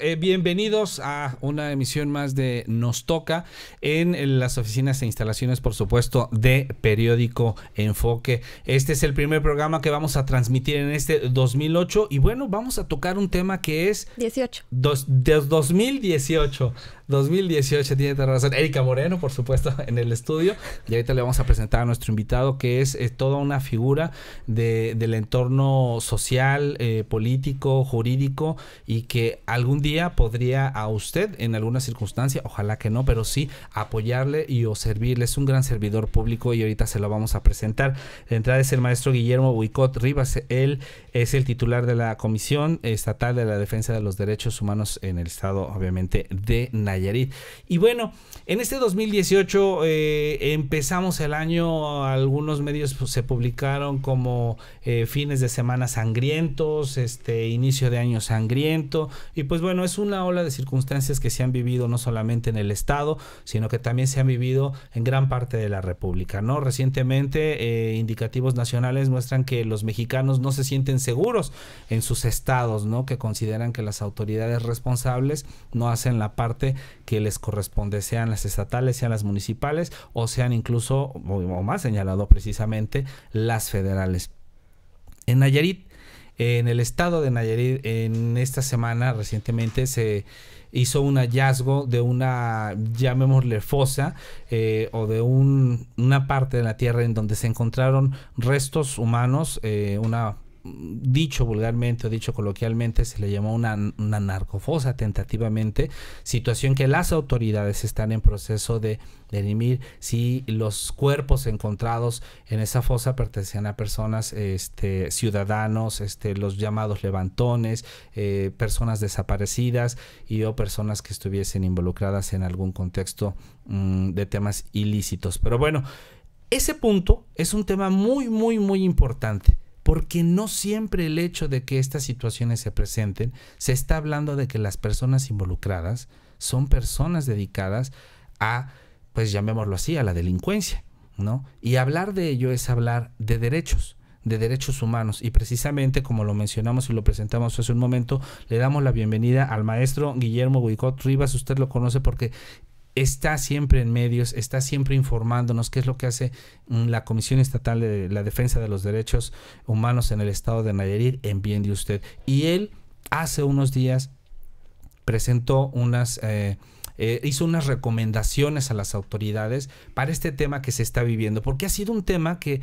Eh, bienvenidos a una emisión más de Nos Toca en las oficinas e instalaciones, por supuesto, de Periódico Enfoque. Este es el primer programa que vamos a transmitir en este 2008 y bueno, vamos a tocar un tema que es... 18. Dos, de 2018. 2018 tiene toda razón. Erika Moreno, por supuesto, en el estudio. Y ahorita le vamos a presentar a nuestro invitado, que es, eh, toda una figura de, del entorno social, eh, político, jurídico y que al algún día podría a usted, en alguna circunstancia, ojalá que no, pero sí apoyarle y o servirle. Es un gran servidor público y ahorita se lo vamos a presentar. de entrada es el maestro Guillermo Huicot Rivas. Él es el titular de la Comisión Estatal de la Defensa de los Derechos Humanos en el estado, obviamente, de Nayarit. Y bueno, en este 2018 eh, empezamos el año, algunos medios pues, se publicaron como eh, fines de semana sangrientos, este inicio de año sangriento y pues pues bueno, es una ola de circunstancias que se han vivido no solamente en el Estado, sino que también se han vivido en gran parte de la República, ¿no? Recientemente, eh, indicativos nacionales muestran que los mexicanos no se sienten seguros en sus estados, ¿no? Que consideran que las autoridades responsables no hacen la parte que les corresponde, sean las estatales, sean las municipales o sean incluso, o más señalado precisamente, las federales. En Nayarit, en el estado de Nayarit, en esta semana recientemente se hizo un hallazgo de una, llamémosle fosa, eh, o de un, una parte de la tierra en donde se encontraron restos humanos, eh, una dicho vulgarmente o dicho coloquialmente, se le llamó una, narcofosa tentativamente, situación que las autoridades están en proceso de delimir si los cuerpos encontrados en esa fosa pertenecían a personas, este, ciudadanos, este, los llamados levantones, eh, personas desaparecidas y o personas que estuviesen involucradas en algún contexto mm, de temas ilícitos. Pero bueno, ese punto es un tema muy, muy, muy importante porque no siempre el hecho de que estas situaciones se presenten, se está hablando de que las personas involucradas son personas dedicadas a, pues llamémoslo así, a la delincuencia, ¿no? Y hablar de ello es hablar de derechos de derechos humanos y precisamente como lo mencionamos y lo presentamos hace un momento, le damos la bienvenida al maestro Guillermo Huicot Rivas, usted lo conoce porque está siempre en medios, está siempre informándonos qué es lo que hace mm, la Comisión Estatal de la Defensa de los Derechos Humanos en el estado de Nayarit en bien de usted. Y él hace unos días presentó unas... Eh, eh, hizo unas recomendaciones a las autoridades para este tema que se está viviendo, porque ha sido un tema que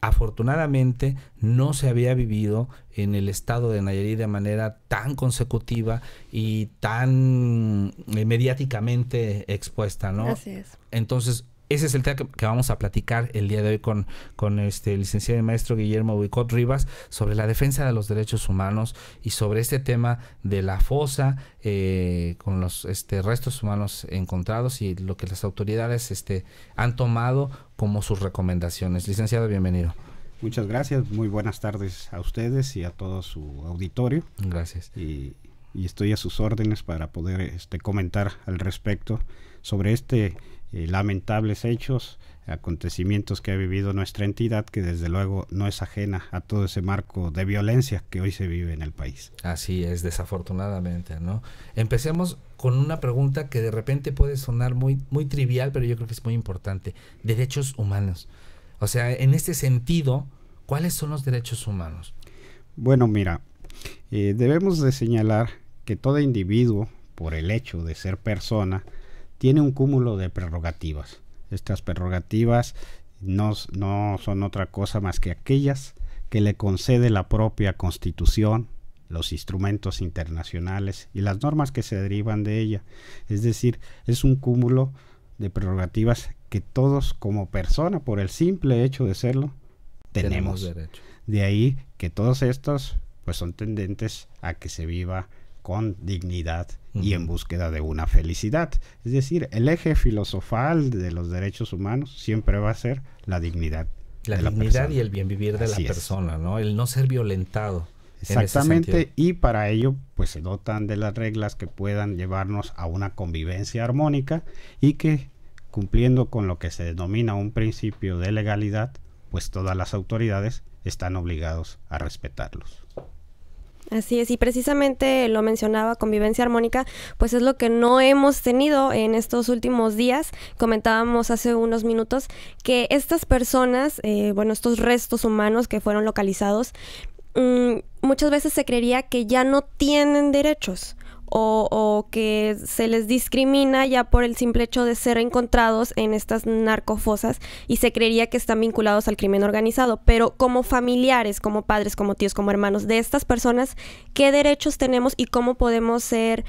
afortunadamente no se había vivido en el estado de Nayarit de manera tan consecutiva y tan eh, mediáticamente expuesta, ¿no? Así es. Entonces, ese es el tema que, vamos a platicar el día de hoy con, con este licenciado y maestro Guillermo Boicot Rivas sobre la defensa de los derechos humanos y sobre este tema de la fosa eh, con los este, restos humanos encontrados y lo que las autoridades este, han tomado como sus recomendaciones. Licenciado, bienvenido. Muchas gracias, muy buenas tardes a ustedes y a todo su auditorio. Gracias. Y, y estoy a sus órdenes para poder este, comentar al respecto sobre este lamentables hechos, acontecimientos que ha vivido nuestra entidad, que desde luego no es ajena a todo ese marco de violencia que hoy se vive en el país. Así es, desafortunadamente, ¿no? Empecemos con una pregunta que de repente puede sonar muy, muy trivial, pero yo creo que es muy importante. Derechos humanos. O sea, en este sentido, ¿cuáles son los derechos humanos? Bueno, mira, eh, debemos de señalar que todo individuo, por el hecho de ser persona, tiene un cúmulo de prerrogativas. Estas prerrogativas no, no son otra cosa más que aquellas que le concede la propia Constitución, los instrumentos internacionales y las normas que se derivan de ella. Es decir, es un cúmulo de prerrogativas que todos como persona, por el simple hecho de serlo, tenemos. derecho. De ahí que todos estos pues son tendentes a que se viva con dignidad y en búsqueda de una felicidad. Es decir, el eje filosofal de los derechos humanos siempre va a ser la dignidad. La dignidad y el bien vivir de la persona, ¿no? El no ser violentado. Exactamente, y para ello pues se dotan de las reglas que puedan llevarnos a una convivencia armónica y que cumpliendo con lo que se denomina un principio de legalidad, pues todas las autoridades están obligados a respetarlos. Así es, y precisamente lo mencionaba, convivencia armónica, pues es lo que no hemos tenido en estos últimos días. Comentábamos hace unos minutos que estas personas, eh, bueno, estos restos humanos que fueron localizados, mm, muchas veces se creería que ya no tienen derechos o, que se les discrimina ya por el simple hecho de ser encontrados en estas narcofosas y se creería que están vinculados al crimen organizado. Pero como familiares, como padres, como tíos, como hermanos de estas personas, ¿qué derechos tenemos y cómo podemos ser eh,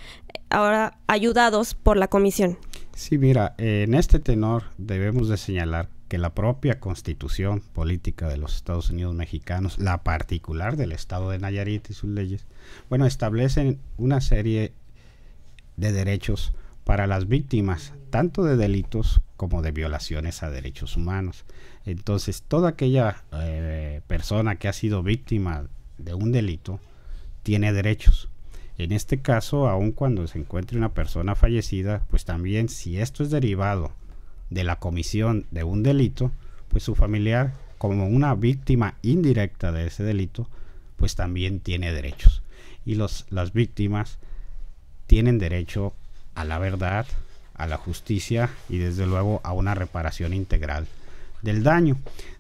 ahora ayudados por la comisión? Sí, mira, en este tenor debemos de señalar que la propia constitución política de los Estados Unidos mexicanos, la particular del Estado de Nayarit y sus leyes, bueno, establecen una serie de derechos para las víctimas, tanto de delitos como de violaciones a derechos humanos. Entonces, toda aquella eh, persona que ha sido víctima de un delito tiene derechos. En este caso, aun cuando se encuentre una persona fallecida, pues también si esto es derivado de la comisión de un delito, pues su familiar, como una víctima indirecta de ese delito, pues también tiene derechos. Y los, las víctimas tienen derecho a la verdad, a la justicia y desde luego a una reparación integral del daño.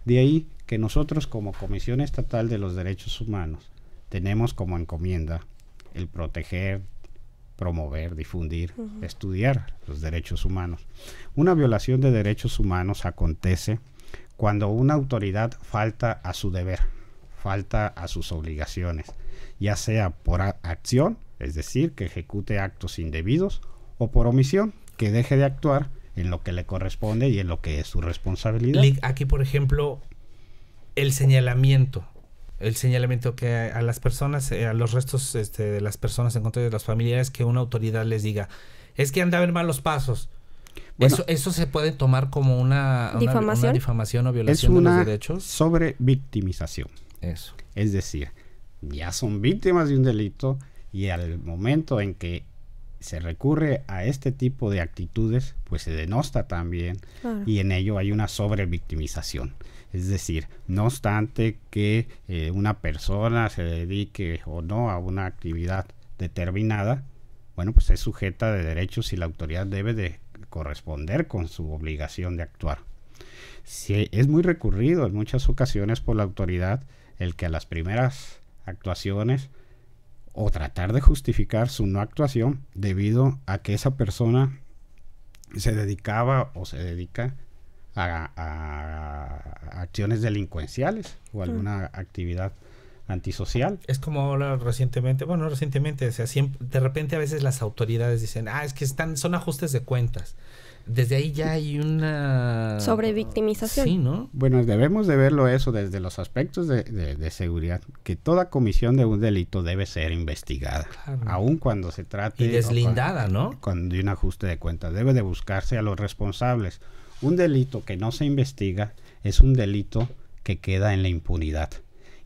De ahí que nosotros como Comisión Estatal de los Derechos Humanos tenemos como encomienda el proteger, promover, difundir, estudiar los derechos humanos. Una violación de derechos humanos acontece cuando una autoridad falta a su deber, falta a sus obligaciones, ya sea por acción, es decir, que ejecute actos indebidos, o por omisión, que deje de actuar en lo que le corresponde y en lo que es su responsabilidad. Aquí, por ejemplo, el señalamiento el señalamiento que a, las personas, eh, a los restos este, de las personas en contra de las familiares, que una autoridad les diga, es que andaba en malos pasos. eso, eso se puede tomar como una difamación, o violación de los derechos. Sobre victimización. Eso. Es decir, ya son víctimas de un delito y al momento en que se recurre a este tipo de actitudes, pues se denosta también y en ello hay una sobrevictimización. Es decir, no obstante que eh, una persona se dedique o no a una actividad determinada, bueno, pues es sujeta de derechos y la autoridad debe de corresponder con su obligación de actuar. Si es muy recurrido en muchas ocasiones por la autoridad el que a las primeras actuaciones o tratar de justificar su no actuación debido a que esa persona se dedicaba o se dedica a, acciones delincuenciales o mm. alguna actividad antisocial. Es como ahora recientemente, bueno, recientemente, de repente a veces las autoridades dicen, ah, es que están, son ajustes de cuentas. Desde ahí ya hay una... Sobrevictimización. Sí, ¿no? Bueno, debemos de verlo eso desde los aspectos de, seguridad, que toda comisión de un delito debe ser investigada, aun cuando se trate... Y deslindada, ¿no? Cuando de un ajuste de cuentas, debe de buscarse a los responsables un delito que no se investiga es un delito que queda en la impunidad.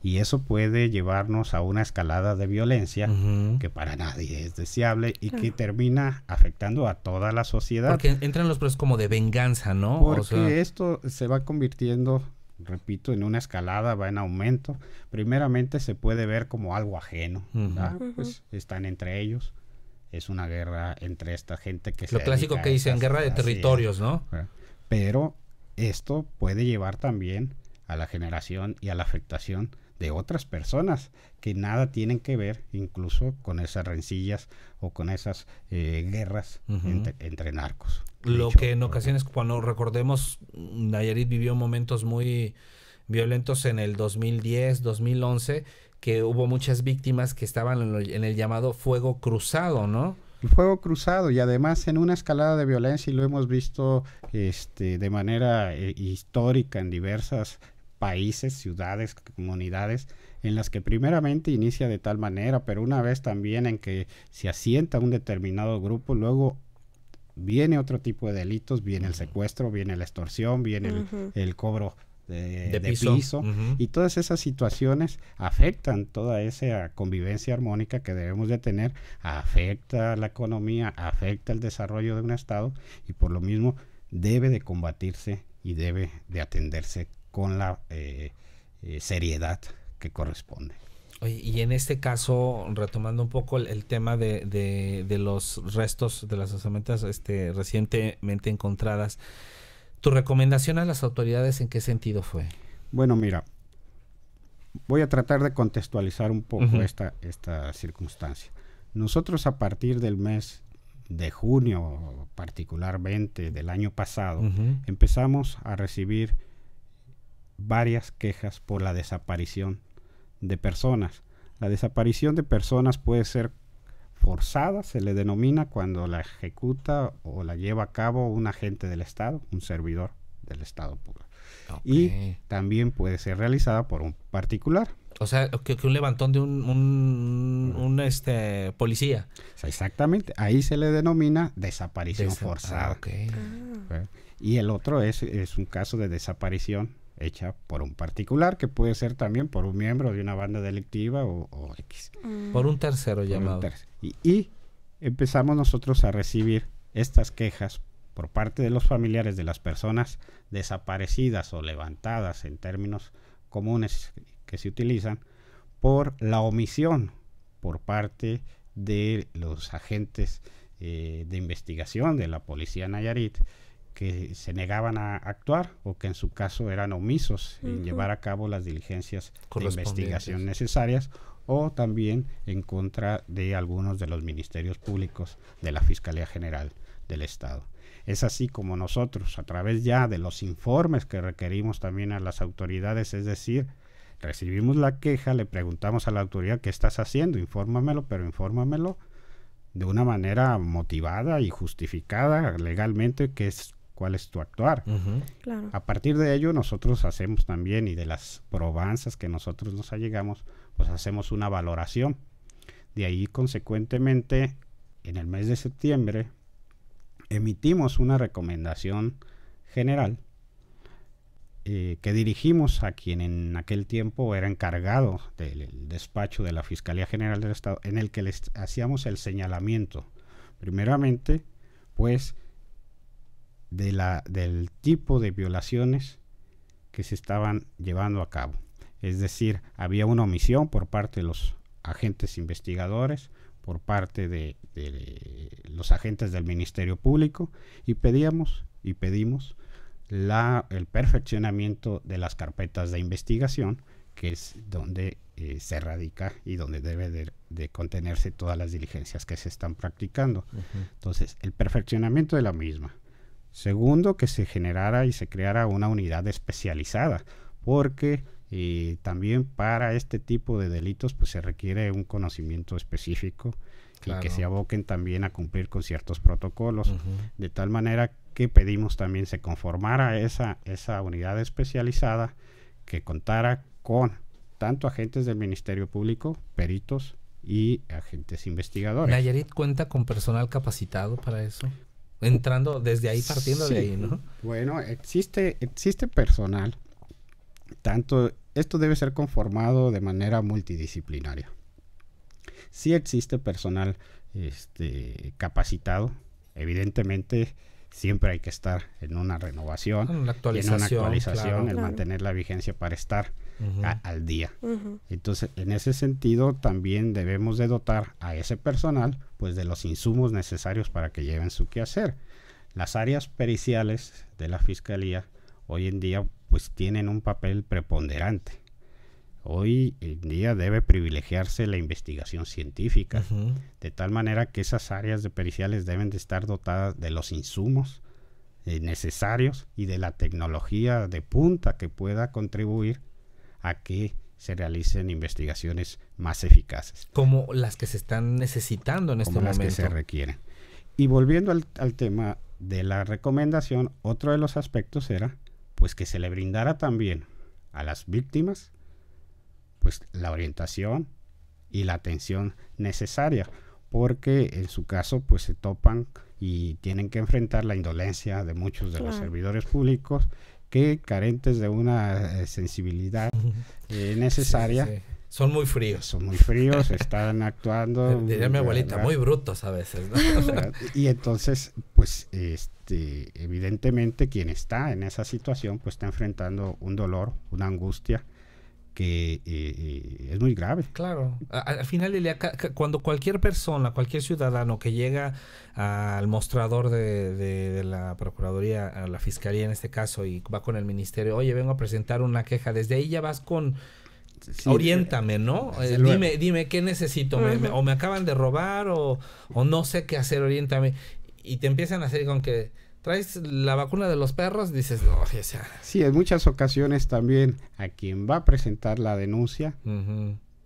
Y eso puede llevarnos a una escalada de violencia que para nadie es deseable y que termina afectando a toda la sociedad. Porque entran los procesos como de venganza, ¿no? Porque esto se va convirtiendo, repito, en una escalada, va en aumento. Primeramente se puede ver como algo ajeno, Pues están entre ellos. Es una guerra entre esta gente que Lo clásico que dicen, guerra de territorios, ¿no? pero esto puede llevar también a la generación y a la afectación de otras personas que nada tienen que ver incluso con esas rencillas o con esas eh, guerras entre, narcos. Lo que en ocasiones cuando recordemos, Nayarit vivió momentos muy violentos en el 2010, 2011, que hubo muchas víctimas que estaban en, el llamado fuego cruzado, ¿no? fuego cruzado y además en una escalada de violencia, y lo hemos visto este, de manera eh, histórica en diversos países, ciudades, comunidades, en las que primeramente inicia de tal manera, pero una vez también en que se asienta un determinado grupo, luego viene otro tipo de delitos, viene el secuestro, viene la extorsión, viene el, cobro de, piso, y todas esas situaciones afectan toda esa convivencia armónica que debemos de tener, afecta la economía, afecta el desarrollo de un Estado y por lo mismo debe de combatirse y debe de atenderse con la eh, eh, seriedad que corresponde. y en este caso, retomando un poco el, tema de, de, los restos de las herramientas este, recientemente encontradas, ¿Tu recomendación a las autoridades en qué sentido fue? Bueno, mira, voy a tratar de contextualizar un poco esta, circunstancia. Nosotros a partir del mes de junio particularmente del año pasado, empezamos a recibir varias quejas por la desaparición de personas. La desaparición de personas puede ser forzada se le denomina cuando la ejecuta o la lleva a cabo un agente del Estado, un servidor del Estado público. Y también puede ser realizada por un particular. O sea, que, un levantón de un, un, este, policía. exactamente. Ahí se le denomina desaparición ah, forzada. Ah. ¿Eh? Y el otro es, es un caso de desaparición hecha por un particular, que puede ser también por un miembro de una banda delictiva o, X. Mm. Por un tercero llamado. Y, empezamos nosotros a recibir estas quejas por parte de los familiares de las personas desaparecidas o levantadas en términos comunes que se utilizan por la omisión por parte de los agentes eh, de investigación de la policía Nayarit que se negaban a actuar o que en su caso eran omisos en llevar a cabo las diligencias de investigación necesarias o también en contra de algunos de los ministerios públicos de la Fiscalía General del Estado. Es así como nosotros, a través ya de los informes que requerimos también a las autoridades, es decir, recibimos la queja, le preguntamos a la autoridad qué estás haciendo, infórmamelo, pero infórmamelo de una manera motivada y justificada legalmente, que es cuál es tu actuar. A partir de ello nosotros hacemos también y de las probanzas que nosotros nos allegamos, pues hacemos una valoración. De ahí consecuentemente, en el mes de septiembre, emitimos una recomendación general eh, que dirigimos a quien en aquel tiempo era encargado del despacho de la Fiscalía General del Estado, en el que les hacíamos el señalamiento. Primeramente, pues, de la, del tipo de violaciones que se estaban llevando a cabo. Es decir, había una omisión por parte de los agentes investigadores, por parte de, los agentes del Ministerio Público y pedíamos y pedimos la, el perfeccionamiento de las carpetas de investigación, que es donde eh, se radica y donde debe de, contenerse todas las diligencias que se están practicando. Entonces, el perfeccionamiento de la misma, Segundo, que se generara y se creara una unidad especializada, porque eh, también para este tipo de delitos pues se requiere un conocimiento específico y que se aboquen también a cumplir con ciertos protocolos, de tal manera que pedimos también se conformara esa, esa unidad especializada que contara con tanto agentes del Ministerio Público, peritos y agentes investigadores. ¿Nayarit cuenta con personal capacitado para eso? entrando desde ahí, partiendo de ahí, ¿no? Bueno, existe, existe personal. Tanto, esto debe ser conformado de manera multidisciplinaria. Si existe personal este, capacitado, evidentemente siempre hay que estar en una renovación, en una actualización, en el mantener la vigencia para estar al día. Entonces, en ese sentido, también debemos de dotar a ese personal pues de los insumos necesarios para que lleven su quehacer. Las áreas periciales de la Fiscalía hoy en día pues tienen un papel preponderante. Hoy en día debe privilegiarse la investigación científica, de tal manera que esas áreas de periciales deben de estar dotadas de los insumos eh, necesarios y de la tecnología de punta que pueda contribuir a que se realicen investigaciones más eficaces. Como las que se están necesitando en este Como momento. Las que se requieren. Y volviendo al, tema de la recomendación, otro de los aspectos era pues que se le brindara también a las víctimas pues la orientación y la atención necesaria porque en su caso pues se topan y tienen que enfrentar la indolencia de muchos de los servidores públicos que carentes de una eh, sensibilidad eh, necesaria. Son muy fríos. Son muy fríos, están actuando. Eh, diría mi abuelita, muy brutos a veces. y entonces, pues, este, evidentemente, quien está en esa situación, pues está enfrentando un dolor, una angustia, que eh, eh, es muy grave. Claro. Al final, cuando cualquier persona, cualquier ciudadano que llega al mostrador de, la Procuraduría, a la Fiscalía en este caso, y va con el Ministerio, oye, vengo a presentar una queja, desde ahí ya vas con... Ah, oriéntame, ¿no? Eh, dime, dime qué necesito. o me acaban de robar o, o no sé qué hacer, oriéntame. Y te empiezan a hacer con que traes la vacuna de los perros, dices, no, o Sí, en muchas ocasiones también a quien va a presentar la denuncia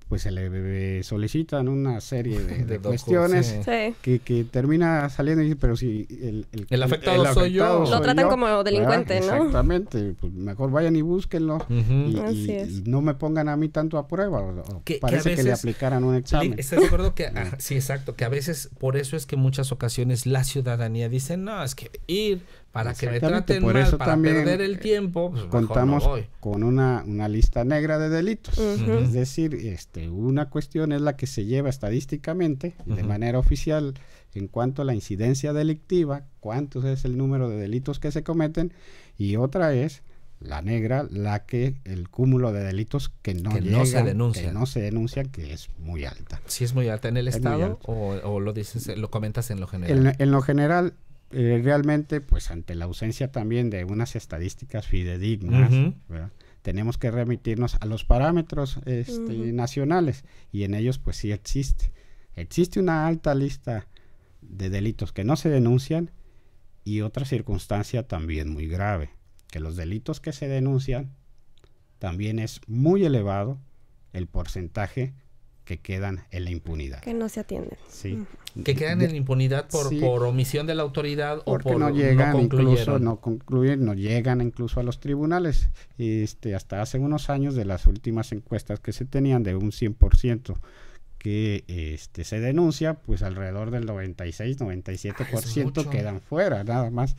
pues se le solicitan una serie de, cuestiones que, termina saliendo y dice, pero si el, el, afectado, soy yo. lo tratan como delincuente, ¿no? Exactamente, pues, mejor vayan y búsquenlo y, no me pongan a mí tanto a prueba. parece que, le aplicaran un examen. que, ah, sí, exacto, que a veces por eso es que muchas ocasiones la ciudadanía dice, no, es que ir para que me traten para perder el tiempo, pues, contamos con una, lista negra de delitos. Es decir, este, una cuestión es la que se lleva estadísticamente de manera oficial en cuanto a la incidencia delictiva, cuánto es el número de delitos que se cometen, y otra es la negra, la que el cúmulo de delitos que no, se denuncian que no se denuncia, que es muy alta. Sí, es muy alta en el Estado o, lo dices, lo comentas en lo general. en lo general eh, realmente, pues ante la ausencia también de unas estadísticas fidedignas, tenemos que remitirnos a los parámetros este, nacionales y en ellos pues sí existe. Existe una alta lista de delitos que no se denuncian y otra circunstancia también muy grave, que los delitos que se denuncian también es muy elevado el porcentaje que quedan en la impunidad. Que no se atienden. Sí. Que quedan en la impunidad por, por omisión de la autoridad o por no llegan incluso no concluyen, no llegan incluso a los tribunales. Este, hasta hace unos años de las últimas encuestas que se tenían de un 100% que este, se denuncia, pues alrededor del 96-97% ah, quedan fuera, nada más.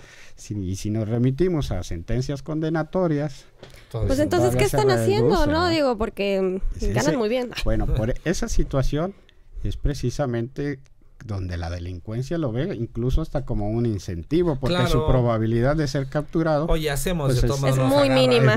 y si nos remitimos a sentencias condenatorias... pues entonces, ¿qué están haciendo? ¿no? Digo, porque mm, pues ganan muy bien. Bueno, por esa situación es precisamente donde la delincuencia lo ve incluso hasta como un incentivo porque su probabilidad de ser capturado hacemos pues es, muy mínima.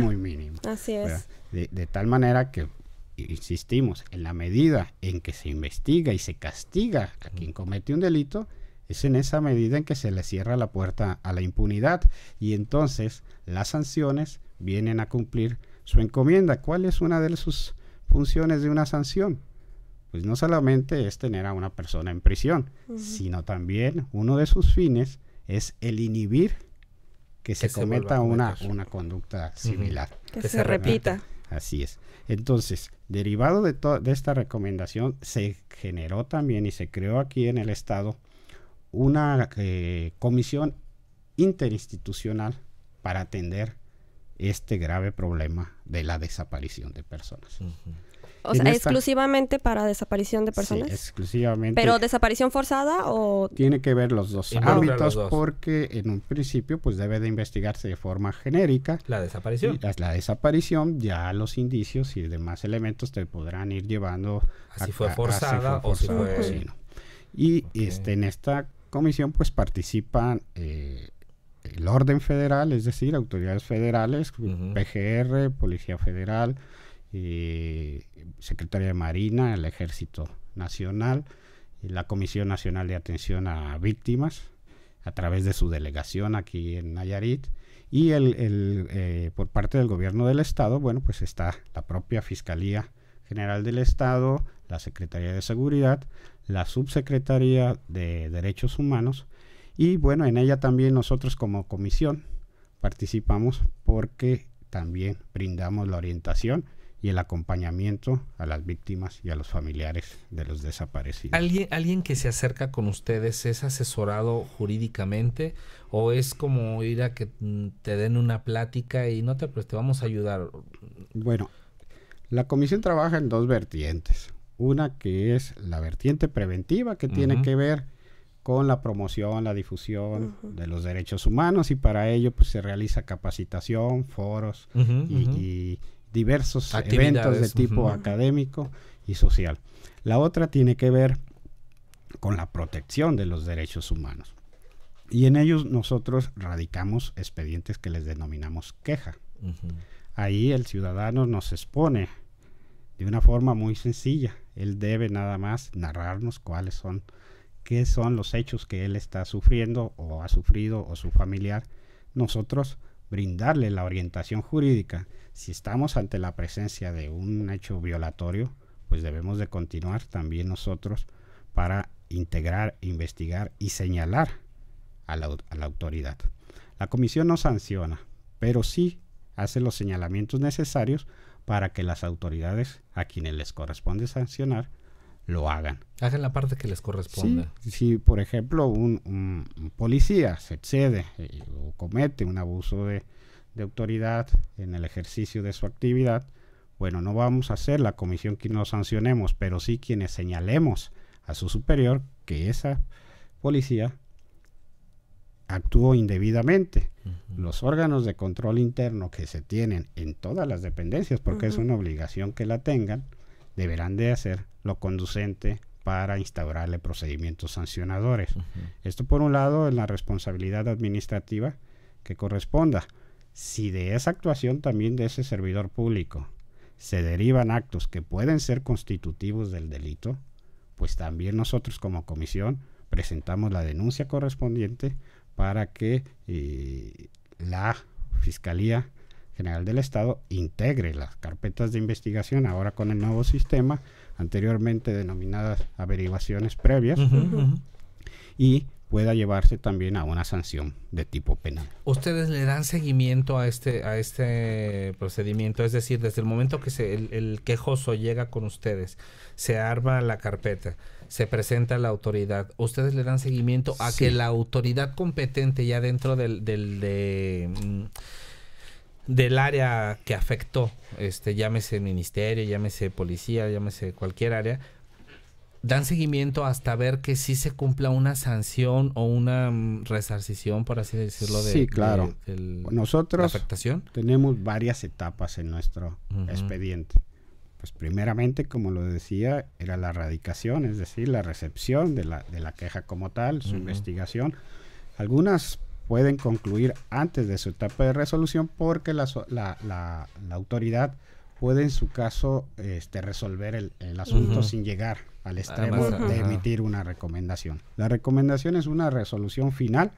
Así es. de tal manera que insistimos, en la medida en que se investiga y se castiga a quien comete un delito, es en esa medida en que se le cierra la puerta a la impunidad y entonces las sanciones vienen a cumplir su encomienda. ¿Cuál es una de sus funciones de una sanción? Pues no solamente es tener a una persona en prisión, sino también uno de sus fines es el inhibir que, se cometa una, una, conducta similar. que, se repita. Así es. Entonces, derivado de, de esta recomendación, se generó también y se creó aquí en el Estado una eh, comisión interinstitucional para atender este grave problema de la desaparición de personas. O sea, exclusivamente para desaparición de personas. Sí, exclusivamente. ¿Pero desaparición forzada o...? Tiene que ver los dos ámbitos porque en un principio pues debe de investigarse de forma genérica. La desaparición. La, la, desaparición, ya los indicios y demás elementos te podrán ir llevando... A si fue forzada o si fue... Y este, en esta comisión pues participan... Eh, el orden federal, es decir, autoridades federales, PGR, Policía Federal, eh, Secretaría de Marina, el Ejército Nacional, la Comisión Nacional de Atención a Víctimas, a través de su delegación aquí en Nayarit, y el, eh, por parte del gobierno del Estado, bueno, pues está la propia Fiscalía General del Estado, la Secretaría de Seguridad, la Subsecretaría de Derechos Humanos, y bueno, en ella también nosotros como comisión participamos porque también brindamos la orientación y el acompañamiento a las víctimas y a los familiares de los desaparecidos. ¿Alguien, alguien que se acerca con ustedes es asesorado jurídicamente o es como ir a que mm, te den una plática y no te, pues, te vamos a ayudar? Bueno, la comisión trabaja en dos vertientes. Una que es la vertiente preventiva que tiene que ver con la promoción, la difusión de los derechos humanos y para ello pues, se realiza capacitación, foros y diversos eventos de tipo académico y social. La otra tiene que ver con la protección de los derechos humanos. Y en ellos nosotros radicamos expedientes que les denominamos queja. Ahí el ciudadano nos expone de una forma muy sencilla. Él debe nada más narrarnos cuáles son, qué son los hechos que él está sufriendo o ha sufrido o su familiar. Nosotros brindarle la orientación jurídica. Si estamos ante la presencia de un hecho violatorio, pues debemos de continuar también nosotros para integrar, investigar y señalar a la, a la autoridad. La comisión no sanciona, pero sí hace los señalamientos necesarios para que las autoridades a quienes les corresponde sancionar lo hagan. Hagan la parte que les corresponda. si, por ejemplo, un, policía se excede eh, o comete un abuso de, autoridad en el ejercicio de su actividad, bueno, no vamos a hacer la comisión que nos sancionemos, pero sí quienes señalemos a su superior que esa policía actuó indebidamente. Los órganos de control interno que se tienen en todas las dependencias, porque es una obligación que la tengan, deberán de hacer lo conducente para instaurarle procedimientos sancionadores. Esto por un lado es la responsabilidad administrativa que corresponda. Si de esa actuación también de ese servidor público se derivan actos que pueden ser constitutivos del delito, pues también nosotros como comisión presentamos la denuncia correspondiente para que eh, la fiscalía General del Estado integre las carpetas de investigación ahora con el nuevo sistema, anteriormente denominadas averiguaciones previas, y pueda llevarse también a una sanción de tipo penal. ¿Ustedes le dan seguimiento a este, a este procedimiento? Es decir, desde el momento que se, el, quejoso llega con ustedes, se arma la carpeta, se presenta la autoridad, ¿ustedes le dan seguimiento a que la autoridad competente ya dentro del... del de, mm, del área que afectó, este, llámese ministerio, llámese policía, llámese cualquier área, dan seguimiento hasta ver que sí se cumpla una sanción o una mm, resarcición, por así decirlo, de, sí, claro. Nosotros afectación. tenemos varias etapas en nuestro expediente. Pues primeramente, como lo decía, era la erradicación, es decir, la recepción de la, de la queja como tal, su investigación. Algunas pueden concluir antes de su etapa de resolución porque la, la, autoridad puede en su caso este, resolver el, asunto sin llegar al extremo de emitir una recomendación. La recomendación es una resolución final.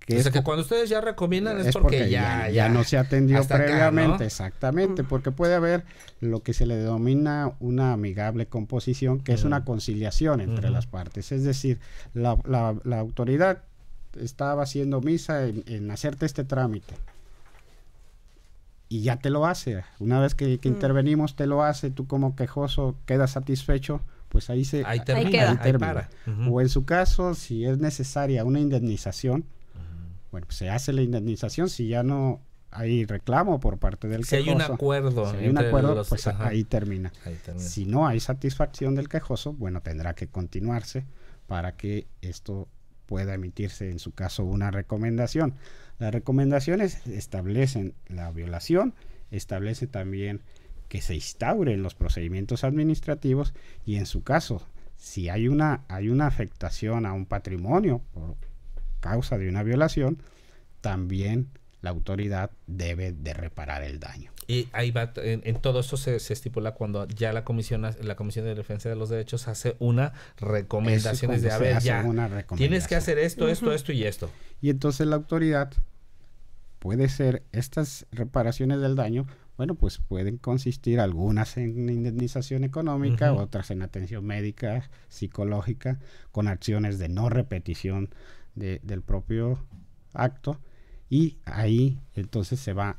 Que es que cuando ustedes ya recomiendan es, porque, ya, ya, no se atendió previamente, exactamente, porque puede haber lo que se le denomina una amigable composición, que es una conciliación entre las partes. Es decir, la autoridad estaba haciendo misa en, hacerte este trámite. Y ya te lo hace. Una vez que, mm. intervenimos, te lo hace. Tú como quejoso quedas satisfecho, pues ahí se... Ahí termina. O en su caso, si es necesaria una indemnización, bueno, pues se hace la indemnización. Si ya no hay reclamo por parte del quejoso. Si hay un acuerdo. Si un acuerdo, pues ahí termina. Si no hay satisfacción del quejoso, bueno, tendrá que continuarse para que esto pueda emitirse en su caso una recomendación. Las recomendaciones establecen la violación, establece también que se instauren los procedimientos administrativos y en su caso, si hay una, hay una afectación a un patrimonio por causa de una violación, también autoridad debe de reparar el daño. Y ahí va, en, todo esto se, estipula cuando ya la comisión, la comisión de Defensa de los Derechos hace una recomendación de, a ver, tienes que hacer esto, esto, esto y esto. Y entonces la autoridad puede ser, estas reparaciones del daño, bueno, pues pueden consistir algunas en indemnización económica, otras en atención médica, psicológica, con acciones de no repetición del propio acto y ahí entonces se va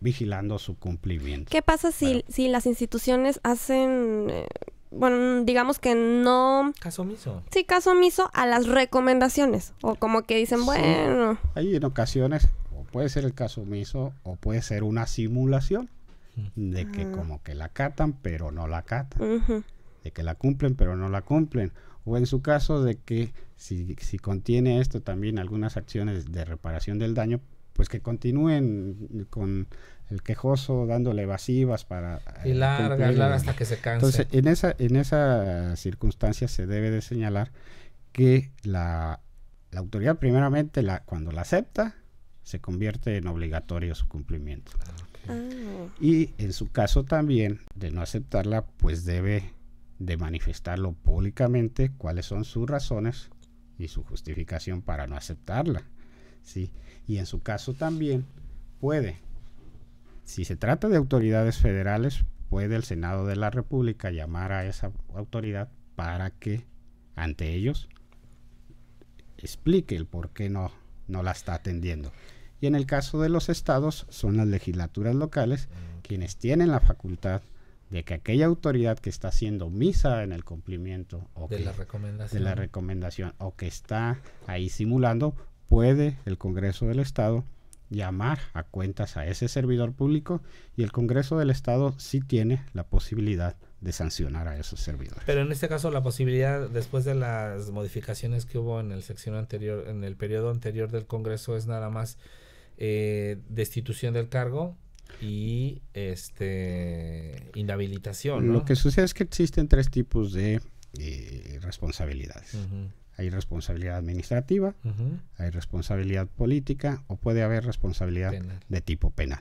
vigilando su cumplimiento. ¿Qué pasa si, si las instituciones hacen... Eh, bueno, digamos que no... Caso omiso. Sí, caso omiso a las recomendaciones. O como que dicen, bueno... Hay en ocasiones, o puede ser el caso omiso, o puede ser una simulación de que como que la catan pero no la catan, de que la cumplen pero no la cumplen, o en su caso de que si, contiene esto también algunas acciones de reparación del daño, pues que continúen con el quejoso dándole evasivas para eh, y hasta que se canse. Entonces, en esa en esa circunstancia se debe de señalar que la, autoridad primeramente la cuando la acepta se convierte en obligatorio su cumplimiento. Ah, ah, y en su caso también de no aceptarla, pues debe de manifestarlo públicamente cuáles son sus razones y su justificación para no aceptarla. ¿sí? Y en su caso también puede, si se trata de autoridades federales, puede el Senado de la República llamar a esa autoridad para que ante ellos explique el por qué no, no la está atendiendo. Y en el caso de los estados, son las legislaturas locales quienes tienen la facultad de que aquella autoridad que está haciendo misa en el cumplimiento o de, la recomendación. o que está ahí simulando, puede el Congreso del Estado llamar a cuentas a ese servidor público y el Congreso del Estado sí tiene la posibilidad de sancionar a esos servidores. Pero en este caso la posibilidad, después de las modificaciones que hubo en el sección anterior, en el periodo anterior del Congreso, es nada más eh, destitución del cargo y este inhabilitación. Lo que sucede es que existen tres tipos de eh, responsabilidades. Hay responsabilidad administrativa, hay responsabilidad política o puede haber responsabilidad de tipo penal.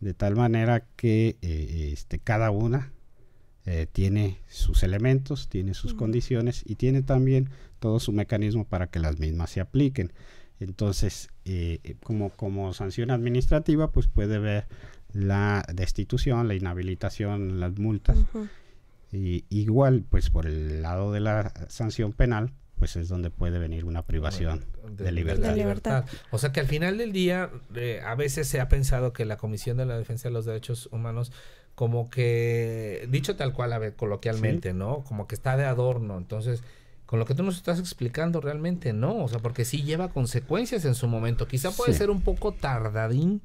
De tal manera que eh, este, cada una eh, tiene sus elementos, tiene sus condiciones y tiene también todo su mecanismo para que las mismas se apliquen. Entonces, como, como sanción administrativa, pues puede haber la destitución, la inhabilitación, las multas. y, igual, pues por el lado de la sanción penal, pues es donde puede venir una privación de, libertad. O sea que al final del día, eh, a veces se ha pensado que la Comisión de la Defensa de los Derechos Humanos como que, dicho tal cual, a ver, coloquialmente, ¿no? Como que está de adorno. Entonces, con lo que tú nos estás explicando realmente, no. O sea, porque sí lleva consecuencias en su momento. Quizá puede ser un poco tardadín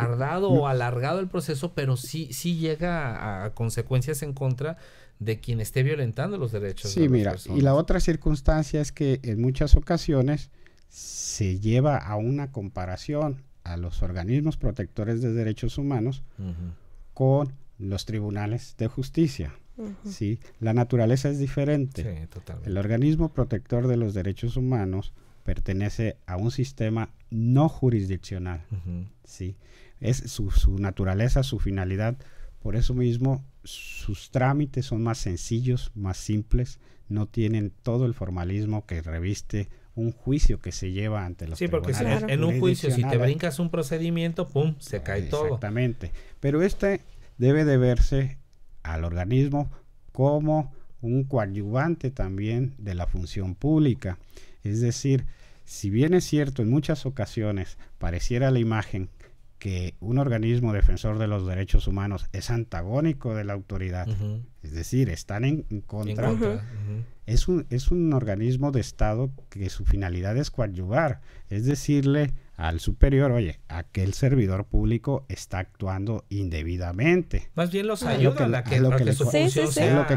tardado o alargado el proceso, pero sí, sí llega a consecuencias en contra de quien esté violentando los derechos. Sí, mira, y la otra circunstancia es que en muchas ocasiones se lleva a una comparación a los organismos protectores de derechos humanos con los tribunales de justicia. La naturaleza es diferente. Sí, totalmente. El organismo protector de los derechos humanos pertenece a un sistema no jurisdiccional. ¿sí? Es su, naturaleza, su finalidad. Por eso mismo, sus trámites son más sencillos, más simples, no tienen todo el formalismo que reviste un juicio que se lleva ante los tribunales. porque en un juicio si te brincas un procedimiento, pum, se cae todo. Exactamente. Pero este debe de verse al organismo como un coadyuvante también de la función pública. Es decir, si bien es cierto en muchas ocasiones pareciera la imagen que un organismo defensor de los derechos humanos es antagónico de la autoridad, es decir, están en, contra. es, un, es un organismo de Estado que su finalidad es coadyuvar, es decirle al superior, oye, aquel servidor público está actuando indebidamente. Más bien los ayudan a que, lo que,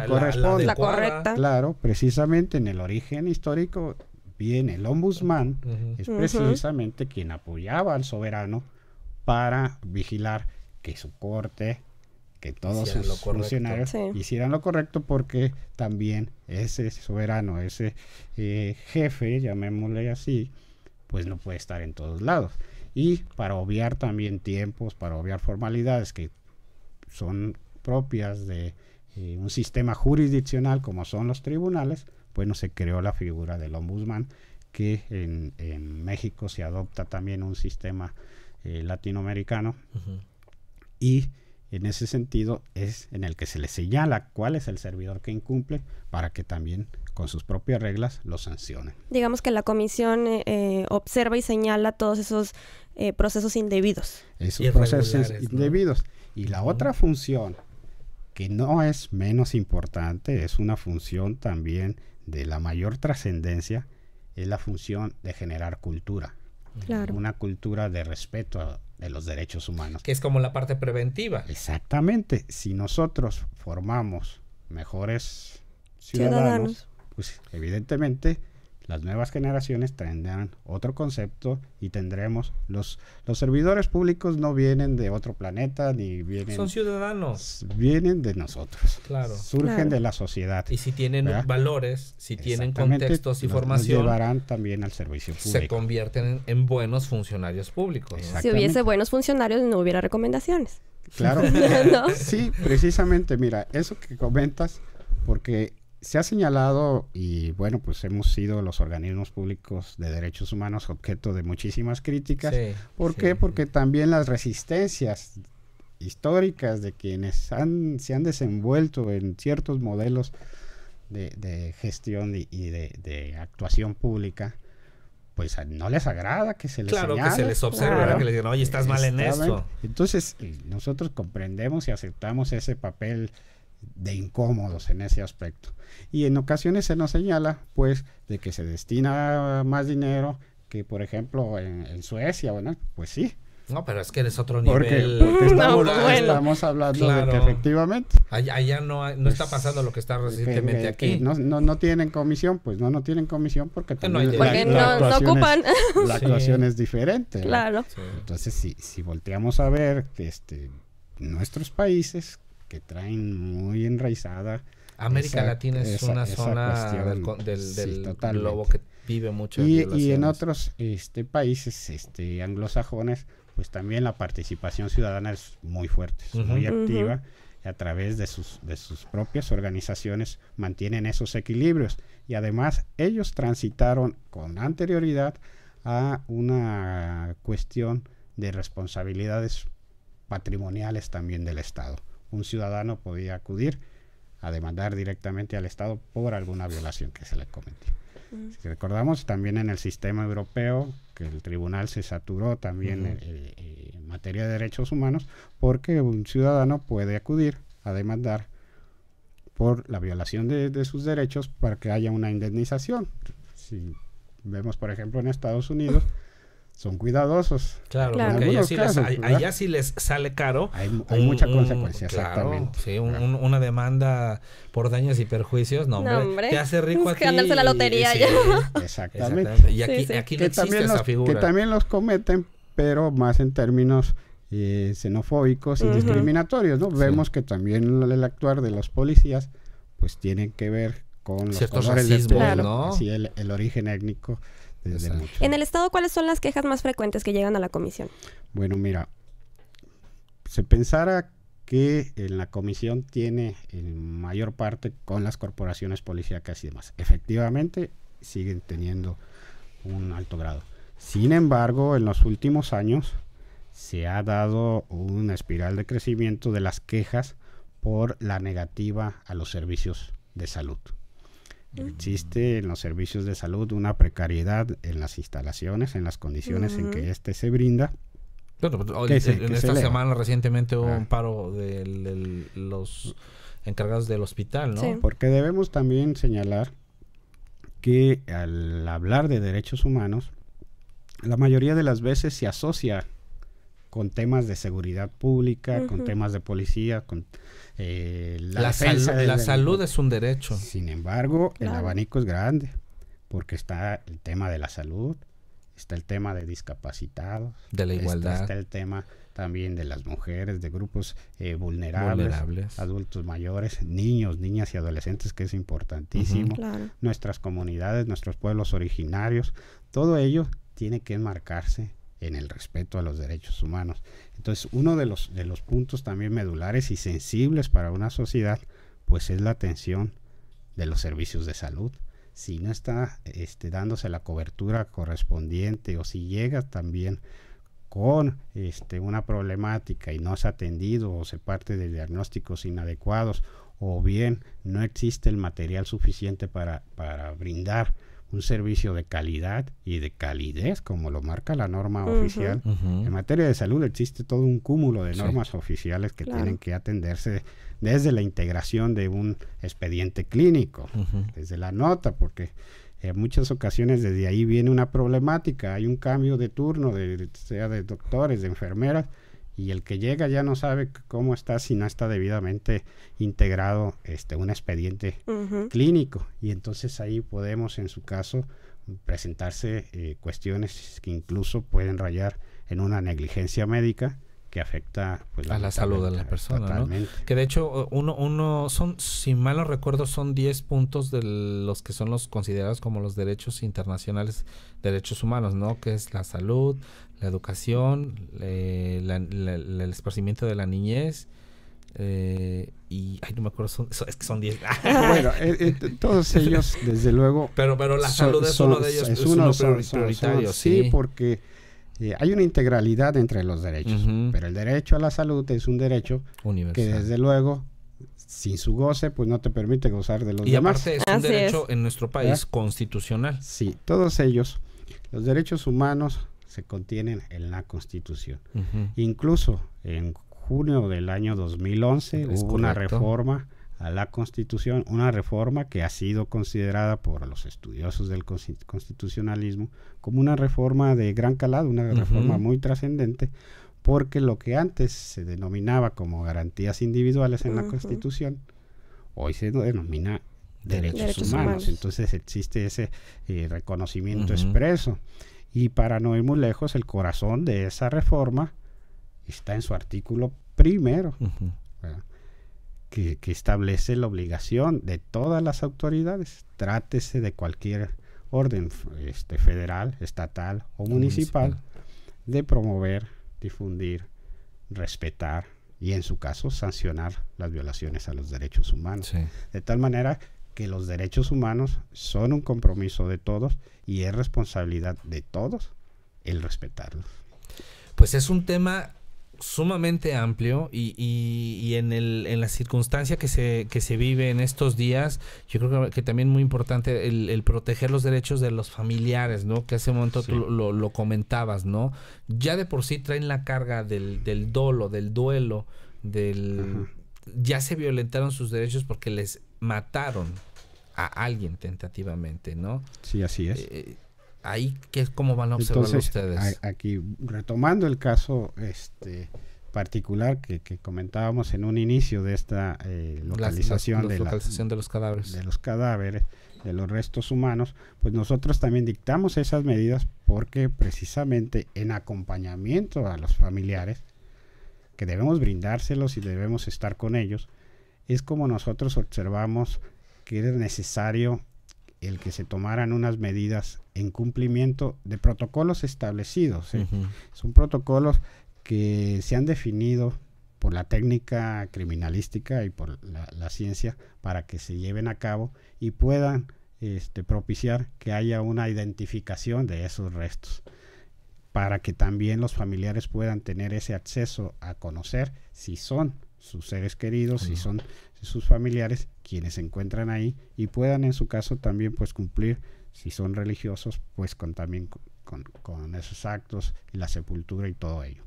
corresponde. La, Claro, precisamente en el origen histórico viene el ombudsman, es precisamente quien apoyaba al soberano para vigilar que su corte, que todos sus funcionarios hicieran lo correcto porque también ese soberano, ese eh, jefe, llamémosle así, pues no puede estar en todos lados. Y para obviar también tiempos, para obviar formalidades que son propias de eh, un sistema jurisdiccional como son los tribunales, pues no se creó la figura del ombudsman, que en, en México se adopta también un sistema eh, latinoamericano. Y en ese sentido es en el que se le señala cuál es el servidor que incumple para que también con sus propias reglas lo sancione Digamos que la comisión eh, eh, observa y señala todos esos procesos indebidos. Esos procesos indebidos. Y la otra función, que no es menos importante, es una función también de la mayor trascendencia, es la función de generar cultura. Una cultura de respeto de los derechos humanos. Que es como la parte preventiva. Exactamente. Si nosotros formamos mejores ciudadanos, ciudadanos. pues evidentemente las nuevas generaciones tendrán otro concepto y tendremos los, los servidores públicos no vienen de otro planeta ni vienen... Son ciudadanos. Vienen de nosotros. Claro. Surgen de la sociedad. Y si tienen valores, si tienen contextos y formación... Nos llevarán también al servicio público. Se convierten en, buenos funcionarios públicos. Si hubiese buenos funcionarios no hubiera recomendaciones. Claro. Sí, precisamente, mira, eso que comentas, porque se ha señalado, y bueno, pues hemos sido los organismos públicos de derechos humanos objeto de muchísimas críticas. ¿Por qué? Porque también las resistencias históricas de quienes han, se han desenvuelto en ciertos modelos de, gestión y, de, actuación pública, pues no les agrada que se les Claro, que se les observe, que les digan, oye, estás mal en esto. Entonces, nosotros comprendemos y aceptamos ese papel de incómodos en ese aspecto. Y en ocasiones se nos señala, pues, de que se destina más dinero que, por ejemplo, en, Suecia, bueno, pues sí. No, pero es que eres otro nivel. Porque, estamos, pues estamos, hablando de que efectivamente. Allá, no, no está pues, pasando lo que está recientemente aquí. no, no, no, tienen comisión, pues no, no tienen comisión porque, ocupan. la situación actuación es diferente. Claro. Entonces, si, si volteamos a ver este, nuestros países, que traen muy enraizada. América Latina es una zona del, del, del que vive mucho. Y, en otros este, países este, anglosajones, pues también la participación ciudadana es muy fuerte, muy activa. Y a través de sus, de sus propias organizaciones mantienen esos equilibrios. Y además ellos transitaron con anterioridad a una cuestión de responsabilidades patrimoniales también del Estado un ciudadano podía acudir a demandar directamente al Estado por alguna violación que se le cometió. Mm. recordamos, también en el sistema europeo, que el tribunal se saturó también eh, eh, en materia de derechos humanos, porque un ciudadano puede acudir a demandar por la violación de, de sus derechos para que haya una indemnización. Si vemos, por ejemplo, en Estados Unidos, son cuidadosos. Claro, porque allá sí, les, allá les, sale caro. Hay, hay un, mucha consecuencia, claro, exactamente. Sí, una demanda por daños y perjuicios, no, hombre. No, hace rico que a ti ganarse la lotería y, ya. exactamente. Y aquí, aquí no que existe también esa los, figura. Que también los cometen, pero más en términos eh, xenofóbicos y discriminatorios, ¿no? Vemos que también el actuar de los policías, pues tienen que ver con los Ciertos racismos, ¿no? Sí, el, el origen étnico en el Estado, ¿cuáles son las quejas más frecuentes que llegan a la comisión? Bueno, mira, se pensara que en la comisión tiene en mayor parte con las corporaciones policíacas y demás. Efectivamente, siguen teniendo un alto grado. Sin embargo, en los últimos años se ha dado una espiral de crecimiento de las quejas por la negativa a los servicios de salud. Existe en los servicios de salud una precariedad en las instalaciones, en las condiciones en que éste se brinda. Pues, en, esta semana recientemente hubo un ah. paro de, los encargados del hospital, ¿no? Porque debemos también señalar que al hablar de derechos humanos, la mayoría de las veces se asocia con temas de seguridad pública, con temas de policía, con eh, la, salud es un derecho. Sin embargo, el abanico es grande, porque está el tema de la salud, está el tema de discapacitados, de la igualdad, está, el tema también de las mujeres, de grupos eh, vulnerables, adultos mayores, niños, niñas y adolescentes, que es importantísimo, nuestras comunidades, nuestros pueblos originarios, todo ello tiene que enmarcarse en el respeto a los derechos humanos. Entonces, uno de los, de los puntos también medulares y sensibles para una sociedad, pues es la atención de los servicios de salud. Si no está este, dándose la cobertura correspondiente o si llega también con este, una problemática y no es atendido o se parte de diagnósticos inadecuados o bien no existe el material suficiente para, para brindar un servicio de calidad y de calidez, como lo marca la norma oficial. En materia de salud existe todo un cúmulo de normas oficiales que tienen que atenderse desde la integración de un expediente clínico, desde la nota, porque en eh, muchas ocasiones desde ahí viene una problemática, hay un cambio de turno, de, sea de doctores, de enfermeras, y el que llega ya no sabe cómo está si no está debidamente integrado este, un expediente clínico. Y entonces ahí podemos, en su caso, presentarse eh, cuestiones que incluso pueden rayar en una negligencia médica que afecta pues, a la salud de la persona. Que de hecho, uno, uno son, si mal no recuerdo, son 10 puntos de los que son los considerados como los derechos internacionales, derechos humanos, ¿no? Que es la salud, la educación, el esparcimiento de la niñez. Eh, y ay, no me acuerdo, es que son 10. bueno, eh, eh, todos ellos, desde luego. Pero, pero la salud es uno de ellos, es uno, de los prioritarios. Sí, porque hay una integralidad entre los derechos, pero el derecho a la salud es un derecho que, desde luego, sin su goce, pues no te permite gozar de los demás. Y es un derecho en nuestro país constitucional. Sí, todos ellos, los derechos humanos se contienen en la Constitución. Incluso en junio del año 2011 hubo una reforma a la Constitución, una reforma que ha sido considerada por los estudiosos del constitucionalismo como una reforma de gran calado, una reforma muy trascendente, porque lo que antes se denominaba como garantías individuales en la Constitución, hoy se denomina derechos, humanos. Entonces existe ese eh, reconocimiento expreso. Y para no ir muy lejos, el corazón de esa reforma está en su artículo primero, que, establece la obligación de todas las autoridades, trátese de cualquier orden este, federal, estatal o, municipal, de promover, difundir, respetar y en su caso sancionar las violaciones a los derechos humanos. De tal manera que los derechos humanos son un compromiso de todos y es responsabilidad de todos el respetarlos. Pues es un tema sumamente amplio y, en, el, en, la circunstancia que se, que se vive en estos días, yo creo que, también también muy importante el, proteger los derechos de los familiares, ¿no? Que hace un momento tú lo, comentabas, ¿no? Ya de por sí traen la carga del, del dolo, del duelo, del... Ya se violentaron sus derechos porque les mataron a alguien tentativamente, ¿no? Sí, así es. Eh, ahí, ¿cómo van a observar ustedes? aquí, retomando el caso este particular que, comentábamos en un inicio de esta eh, localización, de, de los cadáveres. De los cadáveres, de los restos humanos, pues nosotros también dictamos esas medidas porque precisamente en acompañamiento a los familiares, que debemos brindárselos y debemos estar con ellos, es como nosotros observamos que era necesario el que se tomaran unas medidas en cumplimiento de protocolos establecidos. ¿eh? Son protocolos que se han definido por la técnica criminalística y por la, ciencia para que se lleven a cabo y puedan este, propiciar que haya una identificación de esos restos para que también los familiares puedan tener ese acceso a conocer si son sus seres queridos, y son sus familiares quienes se encuentran ahí y puedan en su caso también pues cumplir, si son religiosos, pues con también con, esos actos y la sepultura y todo ello.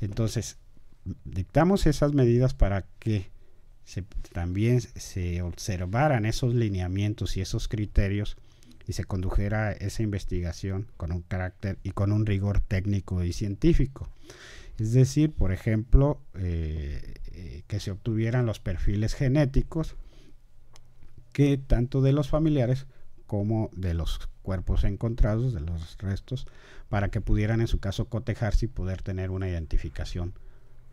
Entonces, dictamos esas medidas para que se, también se observaran esos lineamientos y esos criterios y se condujera esa investigación con un carácter y con un rigor técnico y científico. Es decir, por ejemplo, eh, eh, que se obtuvieran los perfiles genéticos que tanto de los familiares como de los cuerpos encontrados, de los restos, para que pudieran en su caso cotejarse y poder tener una identificación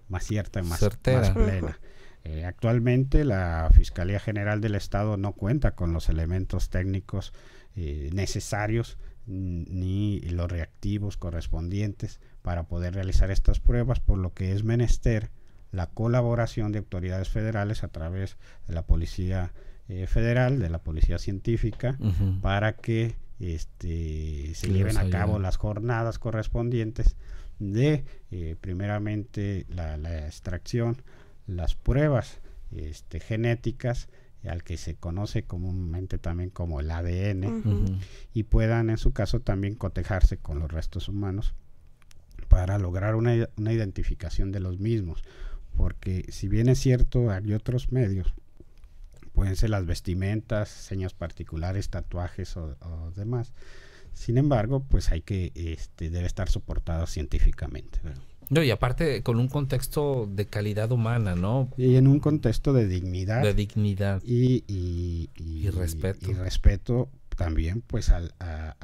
más cierta y más, plena. Eh, actualmente la Fiscalía General del Estado no cuenta con los elementos técnicos eh, necesarios ni los reactivos correspondientes para poder realizar estas pruebas, por lo que es menester la colaboración de autoridades federales a través de la Policía eh, Federal, de la Policía Científica, para que este, se lleven a cabo las jornadas correspondientes de, eh, primeramente, la, extracción, las pruebas este, genéticas, al que se conoce comúnmente también como el ADN, y puedan en su caso también cotejarse con los restos humanos para lograr una identificación de los mismos porque si bien es cierto, hay otros medios, pueden ser las vestimentas, señas particulares, tatuajes o, demás. Sin embargo, pues hay que, este, debe estar soportado científicamente. No, y aparte con un contexto de calidad humana, ¿no? Y en un contexto de dignidad. De dignidad. y, y respeto. Y respeto también pues a,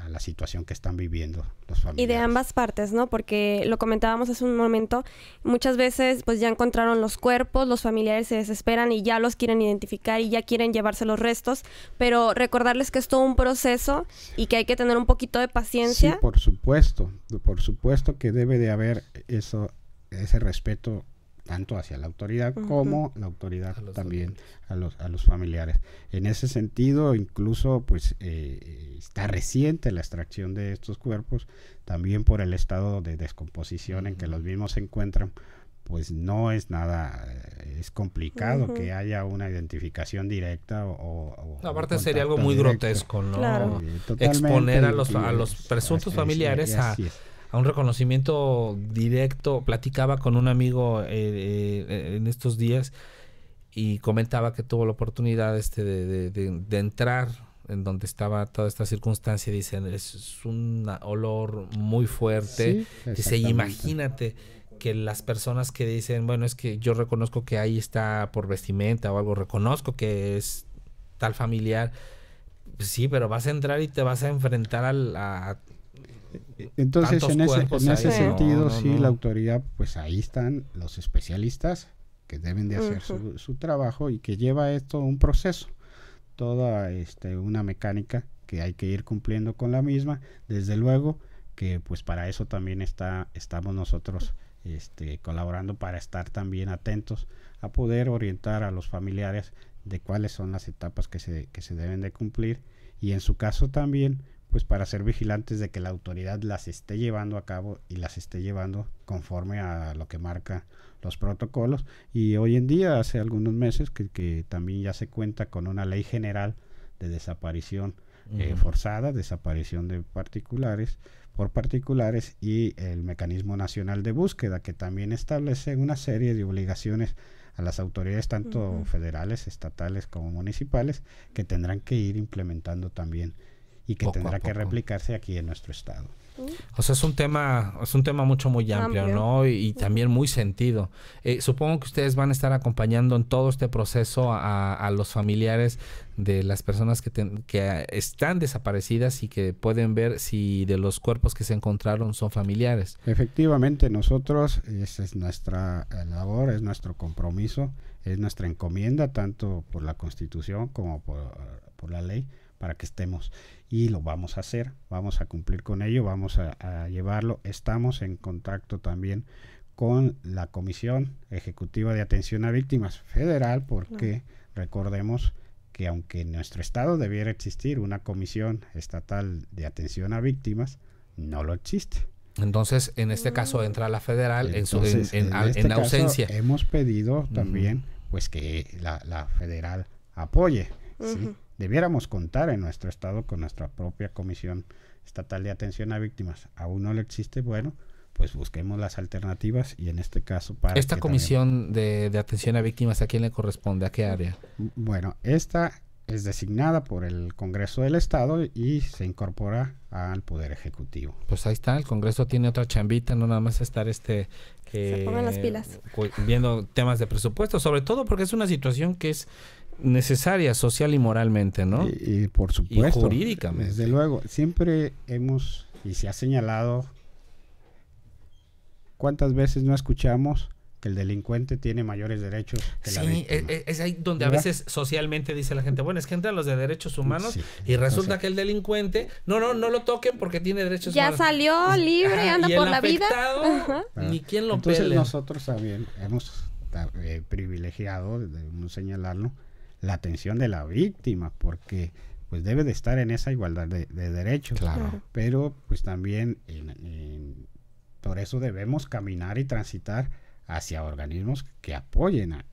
la situación que están viviendo los familiares. Y de ambas partes, ¿no? Porque lo comentábamos hace un momento, muchas veces pues ya encontraron los cuerpos, los familiares se desesperan y ya los quieren identificar y ya quieren llevarse los restos, pero recordarles que es todo un proceso y que hay que tener un poquito de paciencia. Sí, por supuesto, por supuesto que debe de haber eso, ese respeto tanto hacia la autoridad como la autoridad también a los, a los, familiares. En ese sentido, incluso pues eh, eh, está reciente la extracción de estos cuerpos, también por el estado de descomposición en que los mismos se encuentran, pues no es nada, eh, es complicado que haya una identificación directa o... Aparte sería algo muy grotesco, ¿no? Exponer a los, a los presuntos familiares a un reconocimiento directo. Platicaba con un amigo eh, eh, en estos días y comentaba que tuvo la oportunidad este de, entrar en donde estaba toda esta circunstancia. Dicen, es un olor muy fuerte. Dice, imagínate que las personas que dicen, bueno, es que yo reconozco que ahí está por vestimenta o algo, reconozco que es tal familiar. Pues sí, pero vas a entrar y te vas a enfrentar al, a entonces, en ese, sentido, sí, la autoridad, pues ahí están los especialistas que deben de hacer su, trabajo y que lleva esto un proceso, toda este, una mecánica que hay que ir cumpliendo con la misma, desde luego que pues para eso también está, estamos nosotros este, colaborando para estar también atentos a poder orientar a los familiares de cuáles son las etapas que se, que se deben de cumplir y en su caso también pues para ser vigilantes de que la autoridad las esté llevando a cabo y las esté llevando conforme a lo que marca los protocolos. Y hoy en día, hace algunos meses, que, también ya se cuenta con una ley general de desaparición eh, forzada, desaparición de particulares por particulares y el mecanismo nacional de búsqueda que también establece una serie de obligaciones a las autoridades tanto federales, estatales como municipales que tendrán que ir implementando también y que tendrá que replicarse aquí en nuestro estado. Mm. O sea, es un tema, es un tema mucho muy amplio, ¿no? Y, también muy sentido. Eh, supongo que ustedes van a estar acompañando en todo este proceso a, los familiares de las personas que, están desaparecidas y que pueden ver si de los cuerpos que se encontraron son familiares. Efectivamente, nosotros, esa es nuestra eh, labor, es nuestro compromiso, es nuestra encomienda, tanto por la Constitución como por la ley para que estemos y lo vamos a hacer, vamos a cumplir con ello, vamos a, llevarlo. Estamos en contacto también con la Comisión Ejecutiva de Atención a Víctimas Federal porque recordemos que aunque en nuestro estado debiera existir una Comisión Estatal de Atención a Víctimas, no lo existe. Entonces, en este ah. caso entra la federal en, su, en, este ausencia. hemos pedido también, pues que la, federal apoye. Debiéramos contar en nuestro estado con nuestra propia Comisión Estatal de Atención a Víctimas. Aún no le existe, bueno, pues busquemos las alternativas y en este caso para... Esta comisión de, atención a víctimas, ¿a quién le corresponde? ¿A qué área? Bueno, esta es designada por el Congreso del Estado y se incorpora al Poder Ejecutivo. Pues ahí está, el Congreso tiene otra chambita, no nada más estar este... que se pongan las eh, pilas. Viendo temas de presupuesto, sobre todo porque es una situación que es necesaria social y moralmente, ¿no? Y, por supuesto. Y jurídicamente. Desde luego, siempre hemos, y se ha señalado, ¿cuántas veces no escuchamos que el delincuente tiene mayores derechos que sí, la e, e, Es, ahí donde a veces socialmente dice la gente, bueno, es que entran los de derechos humanos y resulta que el delincuente, no, no, no lo toquen porque tiene derechos ya salió libre, anda por la vida. Ni ah, quien lo Entonces nosotros también hemos eh, privilegiado, debemos señalarlo, la atención de la víctima, porque pues debe de estar en esa igualdad de, derechos. Claro. Pero pues también por eso debemos caminar y transitar hacia organismos que apoyen a,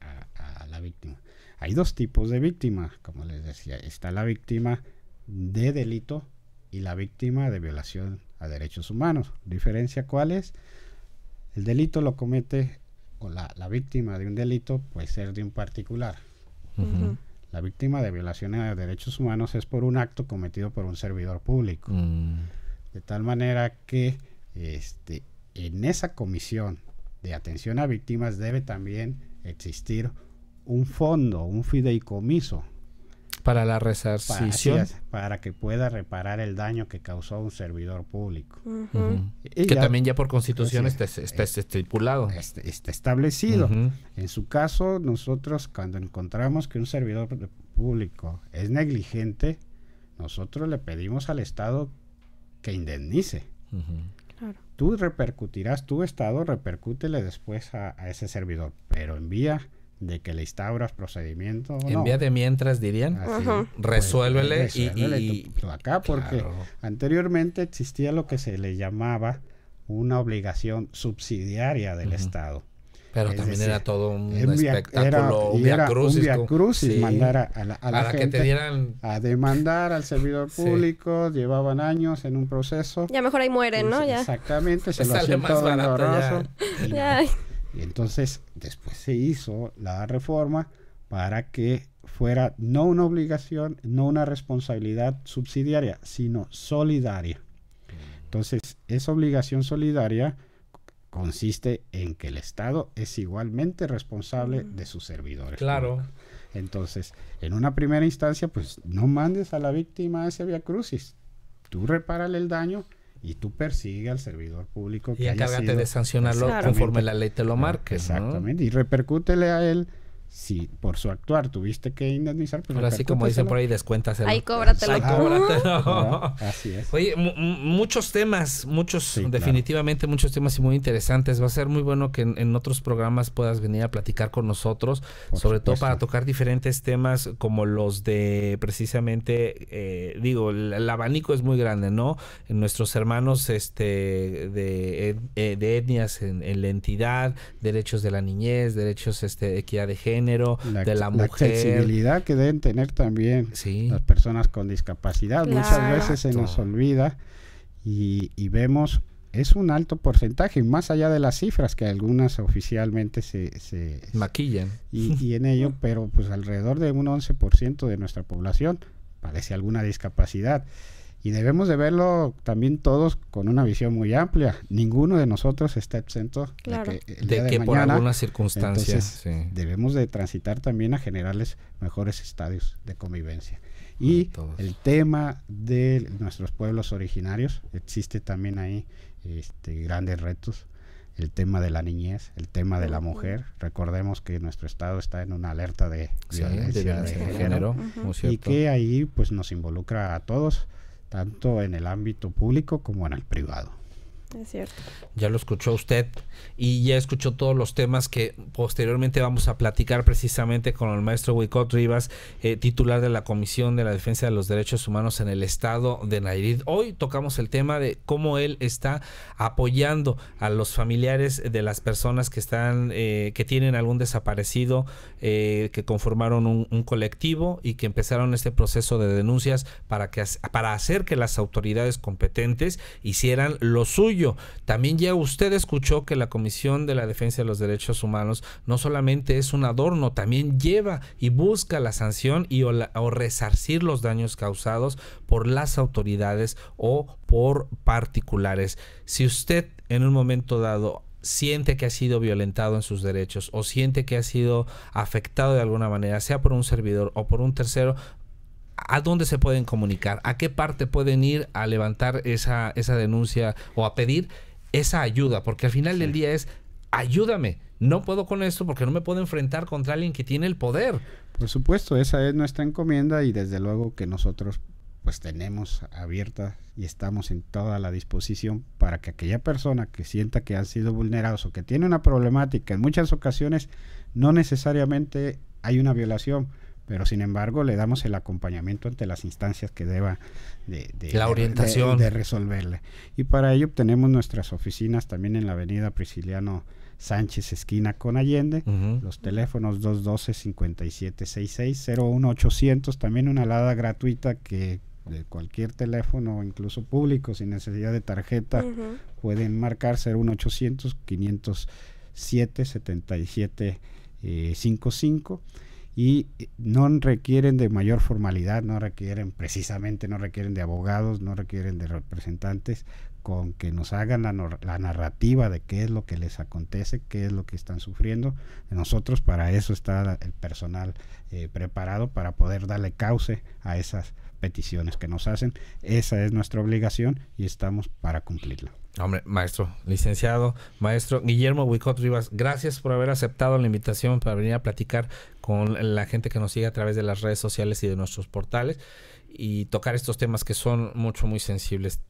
la víctima. Hay dos tipos de víctimas, como les decía, está la víctima de delito y la víctima de violación a derechos humanos. ¿Diferencia cuál es? El delito lo comete o la víctima de un delito puede ser de un particular, la víctima de violaciones de derechos humanos es por un acto cometido por un servidor público. Mm. De tal manera que este, en esa comisión de atención a víctimas debe también existir un fondo, un fideicomiso para la resarcición. Para, que pueda reparar el daño que causó un servidor público. Y que también ya por pues, constitución está, estipulado. Este, está, establecido. En su caso, nosotros cuando encontramos que un servidor público es negligente, nosotros le pedimos al Estado que indemnice. Tú repercutirás, tu Estado repercútele después a, a ese servidor, pero envía de que le instauras procedimiento Envíate no. mientras, dirían. Pues, resuélvele, y, y, acá, porque anteriormente existía lo que se le llamaba una obligación subsidiaria del Estado. Pero también era todo un espectáculo, era, un via crucis. Un mandar a, la, a la gente dieran... a demandar al servidor público, llevaban años en un proceso. Ya mejor ahí mueren, ¿no? Ya. Exactamente, se, lo hacían más barato, ya. Ya. Y entonces después se hizo la reforma para que fuera no una obligación, no una responsabilidad subsidiaria, sino solidaria. Entonces, esa obligación solidaria consiste en que el Estado es igualmente responsable mm. de sus servidores. Claro. Entonces, en una primera instancia, pues no mandes a la víctima a ese viacrucis, crucis. Tú repárale el daño y tú persigue al servidor público que y haya de sancionarlo conforme la ley te lo marque exactamente y repercútele a él si por su actuar tuviste que indemnizar, pues Ahora como dicen por ahí, descuentas Ahí Ahí Oye, muchos temas, muchos, definitivamente muchos temas y muy interesantes. Va a ser muy bueno que en, otros programas puedas venir a platicar con nosotros, sobre todo para tocar diferentes temas como los de precisamente, eh, digo, el, abanico es muy grande, ¿no? En nuestros hermanos este de, eh, de etnias en, en la entidad, derechos de la niñez, derechos, este, equidad de género de la accesibilidad que deben tener también las personas con discapacidad. Muchas veces se nos olvida y, vemos es un alto porcentaje, más allá de las cifras que algunas oficialmente se... Maquillan. Y, y, en ello, pero pues alrededor de un 11% de nuestra población padece alguna discapacidad. Y debemos de verlo también todos con una visión muy amplia. Ninguno de nosotros está exento de que, por algunas circunstancias Debemos de transitar también a generarles mejores estadios de convivencia. Y el tema de nuestros pueblos originarios, existe también ahí este, grandes retos. El tema de la niñez, el tema de la mujer. Recordemos que nuestro estado está en una alerta de violencia de, género, y que ahí pues nos involucra a todos tanto en el ámbito público como en el privado. Es cierto. Ya lo escuchó usted y ya escuchó todos los temas que posteriormente vamos a platicar precisamente con el maestro Wicot Rivas, eh, titular de la Comisión de la Defensa de los Derechos Humanos en el Estado de Nayarit. Hoy tocamos el tema de cómo él está apoyando a los familiares de las personas que están, eh, que tienen algún desaparecido, eh, que conformaron un, colectivo y que empezaron este proceso de denuncias para que para hacer que las autoridades competentes hicieran lo suyo también ya usted escuchó que la Comisión de la Defensa de los Derechos Humanos no solamente es un adorno, también lleva y busca la sanción y o resarcir los daños causados por las autoridades o por particulares. Si usted en un momento dado siente que ha sido violentado en sus derechos o siente que ha sido afectado de alguna manera, sea por un servidor o por un tercero, ¿A dónde se pueden comunicar? ¿A qué parte pueden ir a levantar esa, esa denuncia o a pedir esa ayuda? Porque al final del día es, ayúdame, no puedo con esto porque no me puedo enfrentar contra alguien que tiene el poder. Por supuesto, esa es nuestra encomienda y desde luego que nosotros pues tenemos abierta y estamos en toda la disposición para que aquella persona que sienta que han sido vulnerados o que tiene una problemática en muchas ocasiones no necesariamente hay una violación pero sin embargo le damos el acompañamiento ante las instancias que deba de, la orientación de, resolverle y para ello tenemos nuestras oficinas también en la avenida Prisciliano Sánchez esquina con Allende los teléfonos 212 5766 01800 también una alada gratuita que de cualquier teléfono, incluso público, sin necesidad de tarjeta, pueden marcar 01800 507 77 55 y eh, no requieren de mayor formalidad, no requieren precisamente, no requieren de abogados, no requieren de representantes, con que nos hagan la, narrativa de qué es lo que les acontece, qué es lo que están sufriendo. Nosotros para eso está el personal eh, preparado para poder darle cauce a esas peticiones que nos hacen. Esa es nuestra obligación y estamos para cumplirla. Hombre, maestro, licenciado, maestro Guillermo Huicot Rivas, gracias por haber aceptado la invitación para venir a platicar con la gente que nos sigue a través de las redes sociales y de nuestros portales y tocar estos temas que son mucho, muy sensibles.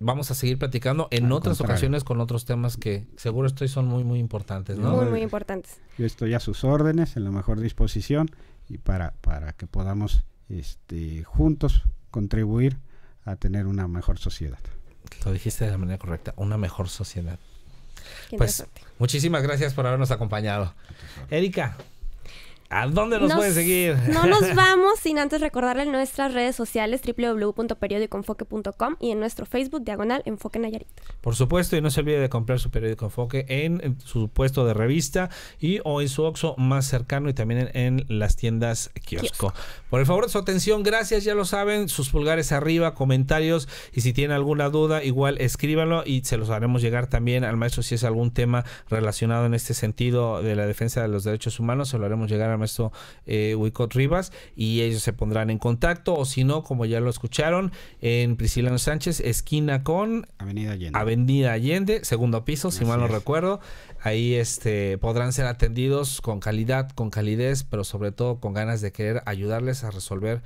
Vamos a seguir platicando en otras ocasiones con otros temas que seguro estoy son muy, muy importantes, ¿no? Muy, muy importantes. Yo estoy a sus órdenes, en la mejor disposición y para, para que podamos este, juntos contribuir a tener una mejor sociedad. Lo dijiste de la manera correcta, una mejor sociedad. pues, muchísimas gracias por habernos acompañado. Erika, ¿A dónde nos, puede pueden seguir? No nos vamos sin antes en nuestras redes sociales www.periodicoenfoque.com y en nuestro Facebook diagonal Enfoque Nayarit. Por supuesto, y no se olvide de comprar su periódico Enfoque en su puesto de revista y o en su Oxxo más cercano y también en, las tiendas kiosco. Por el favor su atención, gracias, ya lo saben, sus pulgares arriba, comentarios y si tienen alguna duda, igual escríbanlo y se los haremos llegar también al maestro si es algún tema relacionado en este sentido de la defensa de los derechos humanos, se lo haremos llegar al nuestro eh, Wicot Rivas y ellos se pondrán en contacto o si no, como ya lo escucharon, en Priscila Sánchez, esquina con Avenida Allende, Avenida Allende segundo piso, si mal no recuerdo. Ahí este, podrán ser atendidos con calidad, con calidez, pero sobre todo con ganas de querer ayudarles a resolver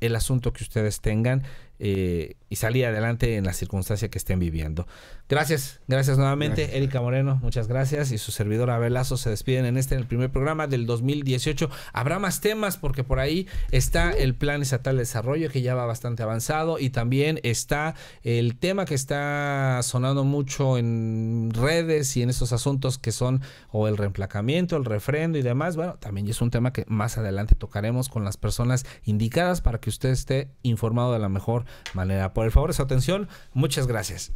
el asunto que ustedes tengan. Eh, y salir adelante en la circunstancia que estén viviendo. Gracias, gracias nuevamente, Erika Moreno, muchas gracias y su servidora Abelazo se despiden en este, en el primer programa del 2018. Habrá más temas porque por ahí está el Plan Estatal de Desarrollo que ya va bastante avanzado y también está el tema que está sonando mucho en redes y en estos asuntos que son o el reemplacamiento, el refrendo y demás. Bueno, también es un tema que más adelante tocaremos con las personas indicadas para que usted esté informado de la mejor manera por el favor su atención. Muchas gracias.